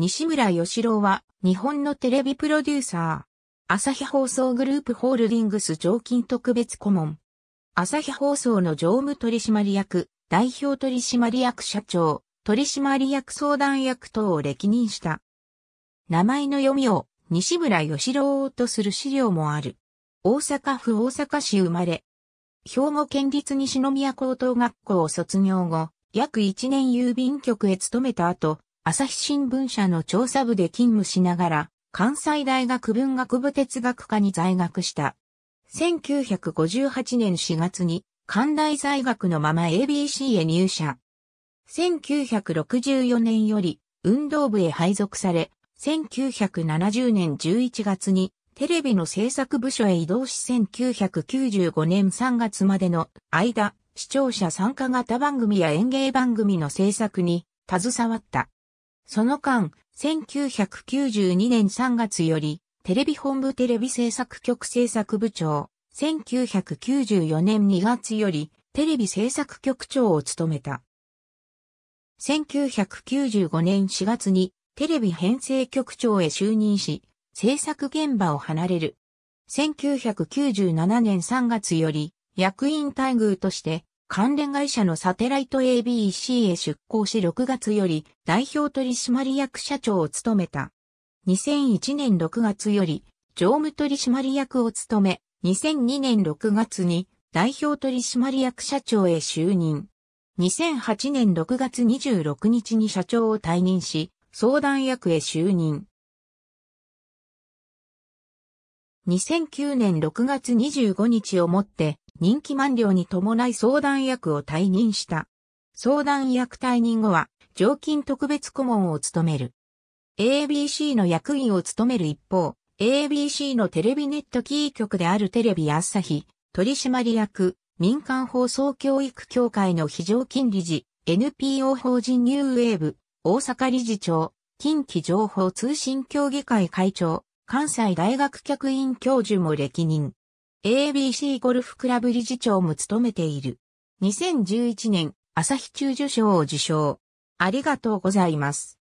西村義郎は日本のテレビプロデューサー。朝日放送グループホールディングス常勤特別顧問。朝日放送の常務取締役、代表取締役社長、取締役相談役等を歴任した。名前の読みを西村義郎とする資料もある。大阪府大阪市生まれ。兵庫県立西宮高等学校を卒業後、約1年郵便局へ勤めた後、朝日新聞社の調査部で勤務しながら、関西大学文学部哲学科に在学した。1958年4月に、関大在学のまま ABC へ入社。1964年より、運動部へ配属され、1970年11月に、テレビの制作部署へ移動し1995年3月までの間、視聴者参加型番組や演芸番組の制作に携わった。その間、1992年3月より、テレビ本部テレビ制作局制作部長、1994年2月より、テレビ制作局長を務めた。1995年4月に、テレビ編成局長へ就任し、制作現場を離れる。1997年3月より、役員待遇として、関連会社のサテライト ABC へ出向し6月より代表取締役社長を務めた。2001年6月より常務取締役を務め、2002年6月に代表取締役社長へ就任。2008年6月26日に社長を退任し、相談役へ就任。2009年6月25日をもって、人気満了に伴い相談役を退任した。相談役退任後は、常勤特別顧問を務める。ABC の役員を務める一方、ABC のテレビネットキー局であるテレビ朝日、取締役、民間放送教育協会の非常勤理事、NPO 法人ニューウェーブ、大阪理事長、近畿情報通信協議会会長、関西大学客員教授も歴任。ABC ゴルフクラブ理事長も務めている。2011年、朝日中受賞を受賞。ありがとうございます。